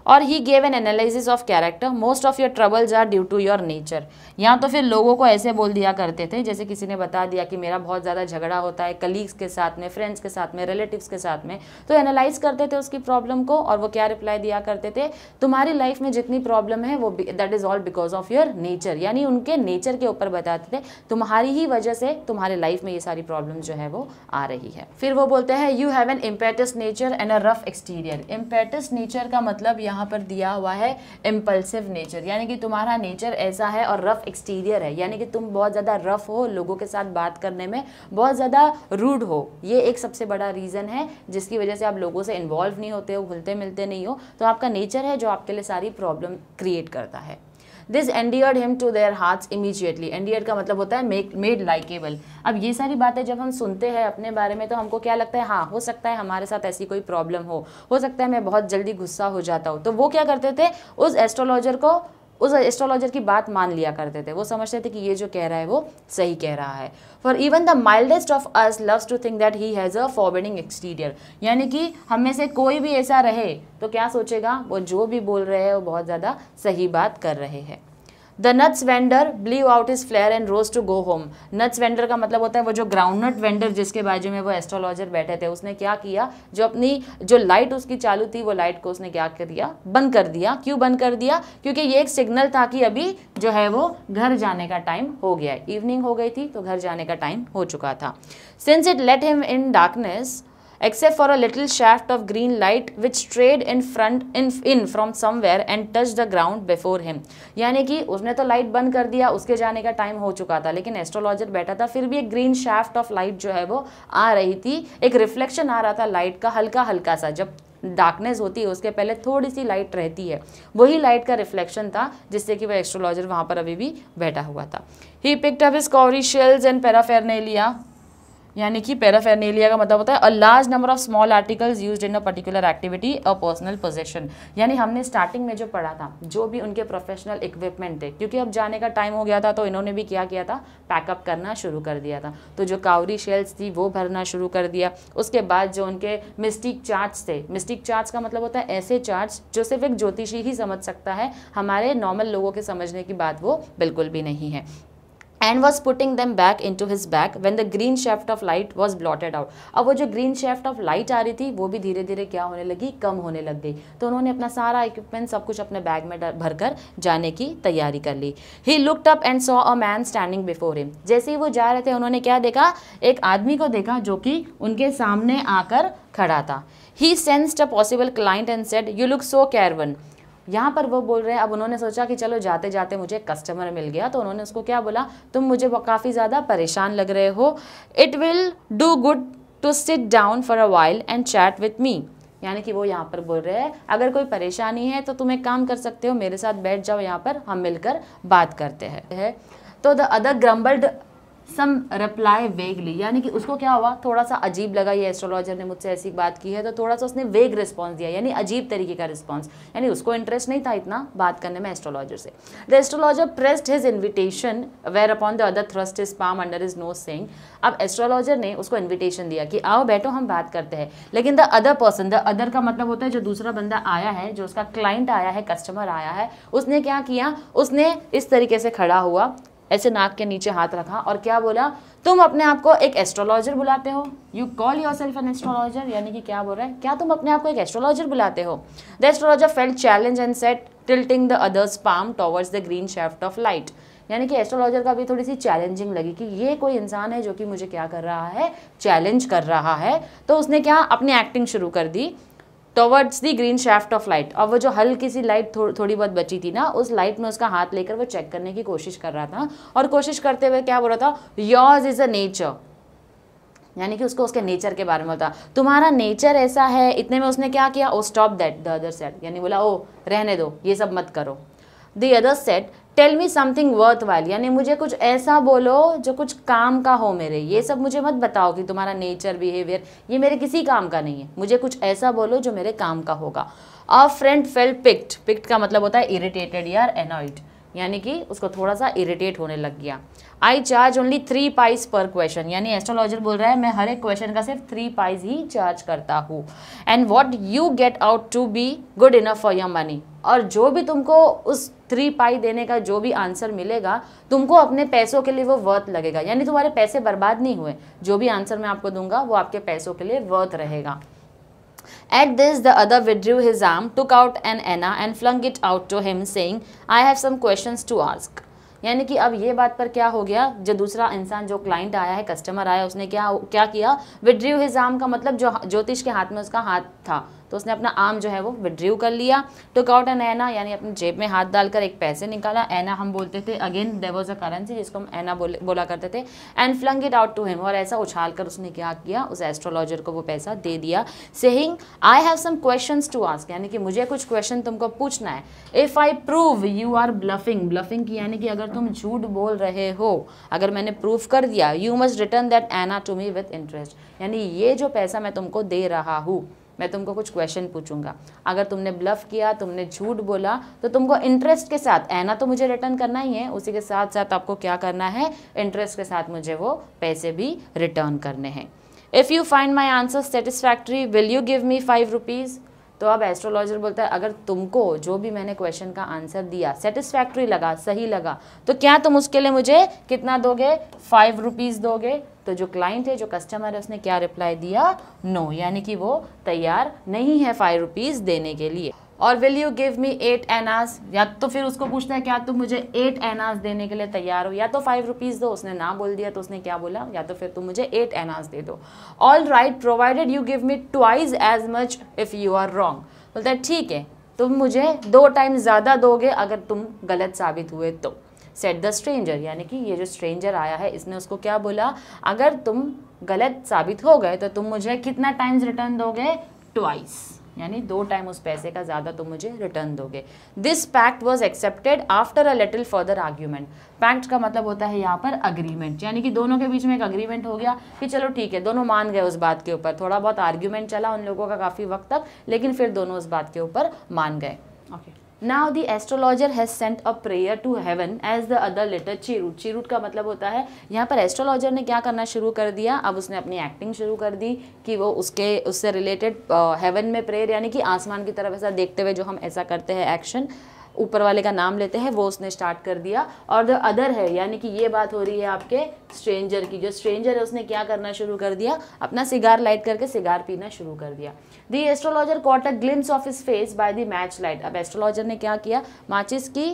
और he gave an analysis of character most of your troubles are due to your nature या तो फिर लोगों को ऐसे बोल दिया करते थे जैसे किसी ने बता दिया कि मेरा बहुत ज़्यादा झगड़ा होता है कलीग्स के साथ में फ्रेंड्स के साथ में रिलेटिव्स के साथ में तो एनालाइज करते थे उसकी प्रॉब्लम को और वो क्या रिप्लाई दिया करते थे तुम्हारी लाइफ में जितनी प्रॉब्लम है वो that is all because of your nature यानी उनके नेचर के ऊपर बताते थे तुम्हारी ही वजह से तुम्हारे लाइफ में ये सारी प्रॉब्लम जो है वो आ रही है फिर वो बोलते हैं you have an impetuous nature and a rough exterior impetuous nature का मतलब यहाँ यहाँ पर दिया हुआ है इम्पल्सिव नेचर यानी कि तुम्हारा नेचर ऐसा है और रफ़ एक्सटीरियर है यानी कि तुम बहुत ज़्यादा रफ़ हो लोगों के साथ बात करने में बहुत ज़्यादा रूड हो ये एक सबसे बड़ा रीज़न है जिसकी वजह से आप लोगों से इन्वॉल्व नहीं होते हो घुलते मिलते नहीं हो तो आपका नेचर है जो आपके लिए सारी प्रॉब्लम क्रिएट करता है this endeared him to their hearts immediately endear का मतलब होता है मेक मेड लाइकेबल अब ये सारी बातें जब हम सुनते हैं अपने बारे में तो हमको क्या लगता है हाँ हो सकता है हमारे साथ ऐसी कोई प्रॉब्लम हो हो सकता है मैं बहुत जल्दी गुस्सा हो जाता हूँ तो वो क्या करते थे उस एस्ट्रोलॉजर को उस एस्ट्रोलॉजर की बात मान लिया करते थे वो समझते थे कि ये जो कह रहा है वो सही कह रहा है for even the mildest of us loves to think that he has a forbidding exterior यानी कि हम में से कोई भी ऐसा रहे तो क्या सोचेगा वो जो भी बोल रहे हैं वो बहुत ज़्यादा सही बात कर रहे हैं the nuts vendor blew out his flare and rose to go home nuts vendor का मतलब होता है वो जो ग्राउंडनट वेंडर जिसके बाजू में वो एस्ट्रोलॉजर बैठे थे उसने क्या किया जो अपनी जो लाइट उसकी चालू थी वो लाइट को उसने क्या कर दिया बंद कर दिया क्यों बंद कर दिया क्योंकि ये एक सिग्नल था कि अभी जो है वो घर जाने का टाइम हो गया इवनिंग हो गई थी तो घर जाने का टाइम हो चुका था since it left him in darkness except for a little shaft of green light which strayed in front in, in from somewhere and touched the ground before him yani ki usne to light band kar diya uske जाने ka time ho chuka tha lekin astrologer baitha tha fir bhi ek green shaft of light jo hai wo aa rahi thi ek reflection aa raha tha light ka halka halka sa jab darkness होती है उसके पहले थोड़ी सी light रहती है वही light का reflection था जिससे कि वह एस्ट्रोलॉजर वहां पर अभी भी बैठा हुआ था he picked up his cowrie shells and paraphernalia यानी कि पैराफेनेलिया का मतलब होता है a large number of small articles used in a particular activity a personal possession यानी हमने स्टार्टिंग में जो पढ़ा था जो भी उनके प्रोफेशनल इक्विपमेंट थे क्योंकि अब जाने का टाइम हो गया था तो इन्होंने भी क्या किया था पैकअप करना शुरू कर दिया था तो जो कावरी शेल्स थी वो भरना शुरू कर दिया उसके बाद जो उनके मिस्टिक चार्ट्स थे मिस्टिक चार्ट्स का मतलब होता है ऐसे चार्ज जो सिर्फ एक ज्योतिषी ही समझ सकता है हमारे नॉर्मल लोगों के समझने की बात वो बिल्कुल भी नहीं है and was putting them back into his bag when the green shaft of light was blotted out अब वो जो ग्रीन शेफ्ट ऑफ लाइट आ रही थी वो भी धीरे धीरे क्या होने लगी कम होने लग गई तो उन्होंने अपना सारा इक्विपमेंट सब कुछ अपने बैग में भरकर जाने की तैयारी कर ली he looked up and saw a man standing before him जैसे ही वो जा रहे थे उन्होंने क्या देखा एक आदमी को देखा जो कि उनके सामने आकर खड़ा था he sensed a possible client and said you look so careworn यहाँ पर वो बोल रहे हैं अब उन्होंने सोचा कि चलो जाते जाते मुझे कस्टमर मिल गया तो उन्होंने उसको क्या बोला तुम मुझे काफ़ी ज़्यादा परेशान लग रहे हो it will do good to sit down for a while and chat with me यानी कि वो यहाँ पर बोल रहे हैं अगर कोई परेशानी है तो तुम एक काम कर सकते हो मेरे साथ बैठ जाओ यहाँ पर हम मिलकर बात करते हैं तो the other grumbled some reply vaguely यानी कि उसको क्या हुआ थोड़ा सा अजीब लगा ये एस्ट्रोलॉजर ने मुझसे ऐसी बात की है तो थोड़ा सा उसने वेग रिस्पॉन्स दिया यानी अजीब तरीके का रिस्पॉन्स यानी उसको इंटरेस्ट नहीं था इतना बात करने में एस्ट्रोलॉजर से the astrologer pressed his invitation whereupon the other thrust is palm under his nose saying अब एस्ट्रोलॉजर ने उसको इन्विटेशन दिया कि आओ बैठो हम बात करते हैं लेकिन the other person the other का मतलब होता है जो दूसरा बंदा आया है जो उसका क्लाइंट आया है कस्टमर आया है उसने क्या किया उसने इस तरीके से खड़ा हुआ ऐसे नाक के नीचे हाथ रखा और क्या बोला तुम अपने आप को एक एस्ट्रोलॉजर बुलाते हो you call yourself an astrologer यानी कि क्या बोल रहा है क्या तुम अपने आप को एक एस्ट्रोलॉजर बुलाते हो the astrologer felt challenged and said tilting the other's palm towards the green shaft of light यानी कि एस्ट्रोलॉजर का भी थोड़ी सी चैलेंजिंग लगी कि ये कोई इंसान है जो कि मुझे क्या कर रहा है चैलेंज कर रहा है तो उसने क्या अपनी एक्टिंग शुरू कर दी towards the green shaft of light और वो जो हल्की सी लाइट थो, थोड़ी बहुत बची थी ना उस लाइट में उसका हाथ लेकर वो चेक करने की कोशिश कर रहा था और कोशिश करते हुए क्या बोल रहा था योर्स इज़ अ नेचर यानी कि उसको उसके नेचर के बारे में होता तुम्हारा नेचर ऐसा है इतने में उसने क्या किया oh stop that the other said यानी बोला ओ oh, रहने दो ये सब मत करो the other said tell me something worthwhile यानी मुझे कुछ ऐसा बोलो जो कुछ काम का हो मेरे ये सब मुझे मत बताओ कि तुम्हारा नेचर बिहेवियर ये मेरे किसी काम का नहीं है मुझे कुछ ऐसा बोलो जो मेरे काम का होगा a friend felt piqued piqued का मतलब होता है इरिटेटेड यार एनॉइड यानी कि उसको थोड़ा सा इरिटेट होने लग गया I charge only three pies per question यानी एस्ट्रोलॉजर बोल रहा है मैं हर एक क्वेश्चन का सिर्फ थ्री पाइज ही चार्ज करता हूँ and what you get ought to be good enough for your money और जो भी तुमको उस थ्री पाई देने का जो भी आंसर मिलेगा तुमको अपने पैसों के लिए वो वर्थ लगेगा यानी तुम्हारे पैसे बर्बाद नहीं हुए जो भी आंसर मैं आपको दूंगा वो आपके पैसों के लिए वर्थ रहेगा at this the other withdrew his arm took out an anna and flung it out to him saying I have some question to ask यानी कि अब ये बात पर क्या हो गया जो दूसरा इंसान जो क्लाइंट आया है कस्टमर आया उसने क्या क्या किया विड्रीव हिज आर्म का मतलब जो ज्योतिष के हाथ में उसका हाथ था तो उसने अपना आर्म जो है वो विड्रीव कर लिया टुक आउट एन एना यानी अपने जेब में हाथ डालकर एक पैसे निकाला एना हम बोलते थे again there was a currency जिसको हम एना बोल, बोला करते थे and flung it out to him और ऐसा उछाल कर उसने क्या किया उस एस्ट्रोलॉजर को वो पैसा दे दिया saying I have some question to ask यानी कि मुझे कुछ क्वेश्चन तुमको पूछना है if I prove you are bluffing bluffing की यानी कि अगर तुम झूठ बोल रहे हो अगर मैंने प्रूव कर दिया you must return that anna to me with interest यानी ये जो पैसा मैं तुमको दे रहा हूँ मैं तुमको कुछ क्वेश्चन पूछूंगा अगर तुमने ब्लफ किया तुमने झूठ बोला तो तुमको इंटरेस्ट के साथ ऐना तो मुझे रिटर्न करना ही है उसी के साथ साथ आपको क्या करना है इंटरेस्ट के साथ मुझे वो पैसे भी रिटर्न करने हैं if you find my answer satisfactory will you give me five rupees तो अब एस्ट्रोलॉजर बोलता है अगर तुमको जो भी मैंने क्वेश्चन का आंसर दिया सेटिस्फैक्ट्री लगा सही लगा तो क्या तुम उसके लिए मुझे कितना दोगे फाइव रुपीज़ दोगे तो जो क्लाइंट है जो कस्टमर है उसने क्या रिप्लाई दिया नो no, यानी कि वो तैयार नहीं है फाइव रुपीज़ देने के लिए और will you give me eight annas या तो फिर उसको पूछना है क्या तुम मुझे एट एनास देने के लिए तैयार हो या तो फाइव रुपीज़ दो उसने ना बोल दिया तो उसने क्या बोला या तो फिर तुम मुझे एट एनाज दे दो all right provided you give me twice as much if you are wrong बोलता है ठीक है तुम मुझे दो टाइम ज़्यादा दोगे अगर तुम गलत साबित हुए तो सेट द स्ट्रेंजर यानी कि ये जो स्ट्रेंजर आया है इसने उसको क्या बोला अगर तुम गलत साबित हो गए तो तुम मुझे कितना टाइम्स रिटर्न दोगे ट्वाइस यानी दो टाइम उस पैसे का ज़्यादा तुम मुझे रिटर्न दोगे this pact was accepted after a little further argument pact का मतलब होता है यहाँ पर अग्रीमेंट यानी कि दोनों के बीच में एक अग्रीमेंट हो गया कि चलो ठीक है दोनों मान गए उस बात के ऊपर थोड़ा बहुत आर्ग्यूमेंट चला उन लोगों का काफ़ी वक्त तक लेकिन फिर दोनों उस बात के ऊपर मान गए okay okay. Now the astrologer has sent a prayer to heaven as the other lit a cheroot cheroot का मतलब होता है यहाँ पर एस्ट्रोलॉजर ने क्या करना शुरू कर दिया अब उसने अपनी एक्टिंग शुरू कर दी कि वो उसके उससे रिलेटेड हेवन में प्रेयर यानी कि आसमान की तरफ ऐसा देखते हुए जो हम ऐसा करते हैं एक्शन ऊपर वाले का नाम लेते हैं वो उसने स्टार्ट कर दिया और जो अदर है यानी कि ये बात हो रही है आपके स्ट्रेंजर की जो स्ट्रेंजर है उसने क्या करना शुरू कर दिया अपना सिगार लाइट करके सिगार पीना शुरू कर दिया the astrologer caught a glimpse of his face by the match light अब एस्ट्रोलॉजर ने क्या किया माचिस की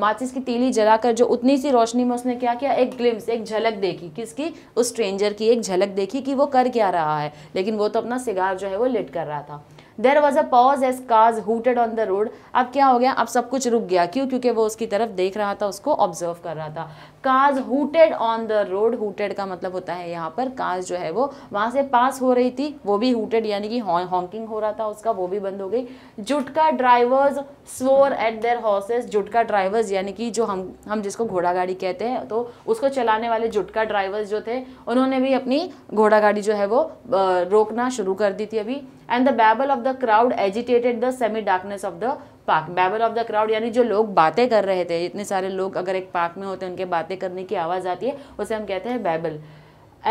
माचिस की तीली जलाकर जो उतनी सी रोशनी में उसने क्या किया एक ग्लिम्स एक झलक देखी किसकी उस स्ट्रेंजर की एक झलक देखी कि वो कर क्या रहा है लेकिन वो तो अपना सिगार जो है वो लिट कर रहा था there was a pause as cars hooted on the road अब क्या हो गया अब सब कुछ रुक गया क्यों क्योंकि वो उसकी तरफ देख रहा था उसको ऑब्जर्व कर रहा था cars hooted on the road hooted का मतलब होता है यहाँ पर कार्स जो है वो वहाँ से पास हो रही थी वो भी हुटेड यानी कि हॉकिंग हो रहा था उसका वो भी बंद हो गई jutka drivers swore at their horses jutka drivers यानी कि जो हम हम जिसको घोड़ा गाड़ी कहते हैं तो उसको चलाने वाले जुटका ड्राइवर्स जो थे उन्होंने भी अपनी घोड़ा गाड़ी जो है वो रोकना शुरू कर दी थी अभी and the babble of the crowd agitated the semi darkness of the park babble of the crowd यानी जो लोग बातें कर रहे थे इतने सारे लोग अगर एक पार्क में होते हैं उनके बातें करने की आवाज़ आती है उसे हम कहते हैं babble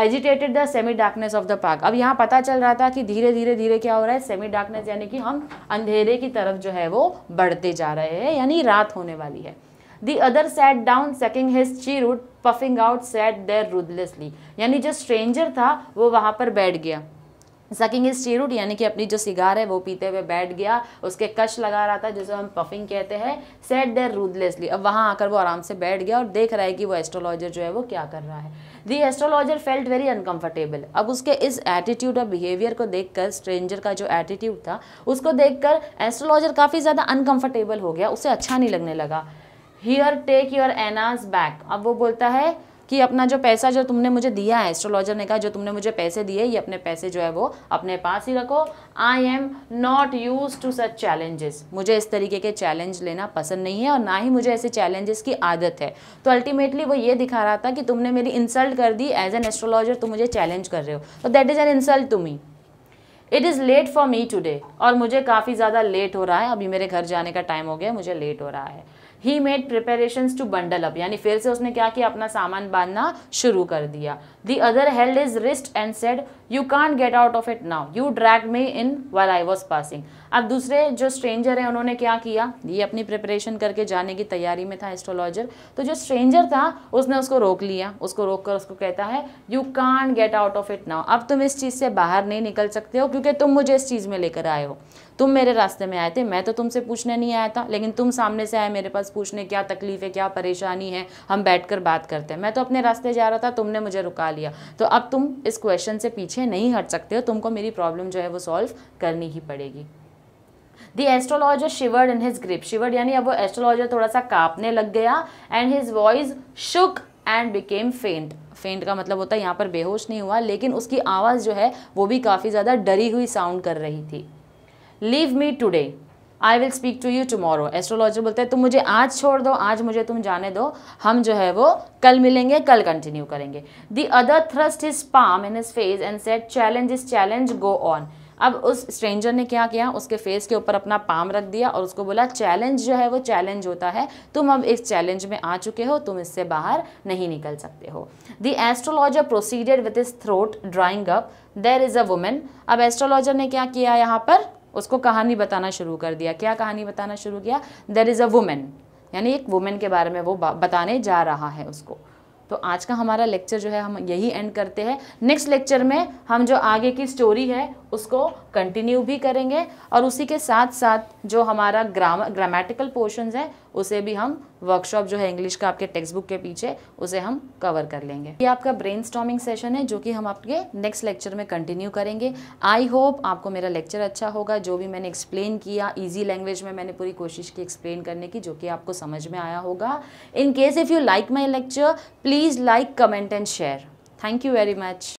agitated the semi darkness of the park अब यहाँ पता चल रहा था कि धीरे धीरे धीरे क्या हो रहा है सेमी डार्कनेस यानी कि हम अंधेरे की तरफ जो है वो बढ़ते जा रहे हैं यानी रात होने वाली है the other sat down sucking his cheroot puffing out sat there ruthlessly यानी जो स्ट्रेंजर था वो वहाँ पर बैठ गया सकिंग स्टेरूड यानी कि अपनी जो सिगार है वो पीते हुए बैठ गया उसके कश लगा रहा था जिसे हम पफिंग कहते हैं सेट देर रूदलेसली अब वहाँ आकर वो आराम से बैठ गया और देख रहा है कि वो एस्ट्रोलॉजर जो है वो क्या कर रहा है the astrologer felt very uncomfortable अब उसके इस एटीट्यूड और बिहेवियर को कर स्ट्रेंजर का जो एटीट्यूड था उसको कर एस्ट्रोलॉजर काफ़ी ज़्यादा अनकम्फर्टेबल हो गया उसे अच्छा नहीं लगने लगा here take your annas back अब वो बोलता है कि अपना जो पैसा जो तुमने मुझे दिया है एस्ट्रोलॉजर ने कहा जो तुमने मुझे पैसे दिए ये अपने पैसे जो है वो अपने पास ही रखो I am not used to such challenges मुझे इस तरीके के चैलेंज लेना पसंद नहीं है और ना ही मुझे ऐसे चैलेंजेस की आदत है तो अल्टीमेटली वो ये दिखा रहा था कि तुमने मेरी इंसल्ट कर दी एज एन एस्ट्रोलॉजर तुम मुझे चैलेंज कर रहे हो तो that is an insult to me it is late for me today और मुझे काफ़ी ज़्यादा लेट हो रहा है अभी मेरे घर जाने का टाइम हो गया मुझे लेट हो रहा है he made preparation to bundle up यानी फिर से उसने क्या किया अपना सामान बांधना शुरू कर दिया the other held his wrist and said you can't get out of it now you drag me in while I was passing अब दूसरे जो स्ट्रेंजर है उन्होंने क्या किया ये अपनी प्रिपरेशन करके जाने की तैयारी में था एस्ट्रोलॉजर तो जो स्ट्रेंजर था उसने उसको रोक लिया उसको रोक कर उसको कहता है you can't get out of it now अब तुम इस चीज़ से बाहर नहीं निकल सकते हो क्योंकि तुम मुझे इस चीज़ में लेकर आए हो तुम मेरे रास्ते में आए थे मैं तो तुमसे पूछने नहीं आया था लेकिन तुम सामने से आए मेरे पास पूछने क्या तकलीफ़ है क्या परेशानी है हम बैठ कर बात करते हैं मैं तो अपने रास्ते जा रहा था तुमने मुझे रुका लिया तो अब तुम इस क्वेश्चन से पीछे नहीं हट सकते हो तुमको मेरी प्रॉब्लम जो है वो सॉल्व करनी ही पड़ेगी the astrologer shivered in his grip shivered यानी अब वो एस्ट्रोलॉजर थोड़ा सा कांपने लग गया and his voice shook and became faint faint का मतलब होता है यहाँ पर बेहोश नहीं हुआ लेकिन उसकी आवाज़ जो है वो भी काफ़ी ज़्यादा डरी हुई साउंड कर रही थी leave me today I will speak to you tomorrow astrologer बोलते हैं तुम मुझे आज छोड़ दो आज मुझे तुम जाने दो हम जो है वो कल मिलेंगे कल कंटिन्यू करेंगे the other thrust is palm in his face and set challenge is challenge go on अब उस स्ट्रेंजर ने क्या किया उसके फेस के ऊपर अपना पाम रख दिया और उसको बोला चैलेंज जो है वो चैलेंज होता है तुम अब इस चैलेंज में आ चुके हो तुम इससे बाहर नहीं निकल सकते हो the astrologer procedure with is throat drawing up there is a women अब एस्ट्रोलॉजर ने क्या किया यहाँ पर उसको कहानी बताना शुरू कर दिया क्या कहानी बताना शुरू किया देर इज़ अ वुमेन यानी एक वुमेन के बारे में वो बताने जा रहा है उसको तो आज का हमारा लेक्चर जो है हम यही एंड करते हैं नेक्स्ट लेक्चर में हम जो आगे की स्टोरी है उसको कंटिन्यू भी करेंगे और उसी के साथ साथ जो हमारा ग्राम ग्रामेटिकल पोर्शंस है उसे भी हम वर्कशॉप जो है इंग्लिश का आपके टेक्स्ट बुक के पीछे उसे हम कवर कर लेंगे ये आपका ब्रेन सेशन है जो कि हम आपके नेक्स्ट लेक्चर में कंटिन्यू करेंगे आई होप आपको मेरा लेक्चर अच्छा होगा जो भी मैंने एक्सप्लेन किया ईजी लैंग्वेज में मैंने पूरी कोशिश की एक्सप्लेन करने की जो कि आपको समझ में आया होगा in case if you like my lecture please like comment and share thank you very much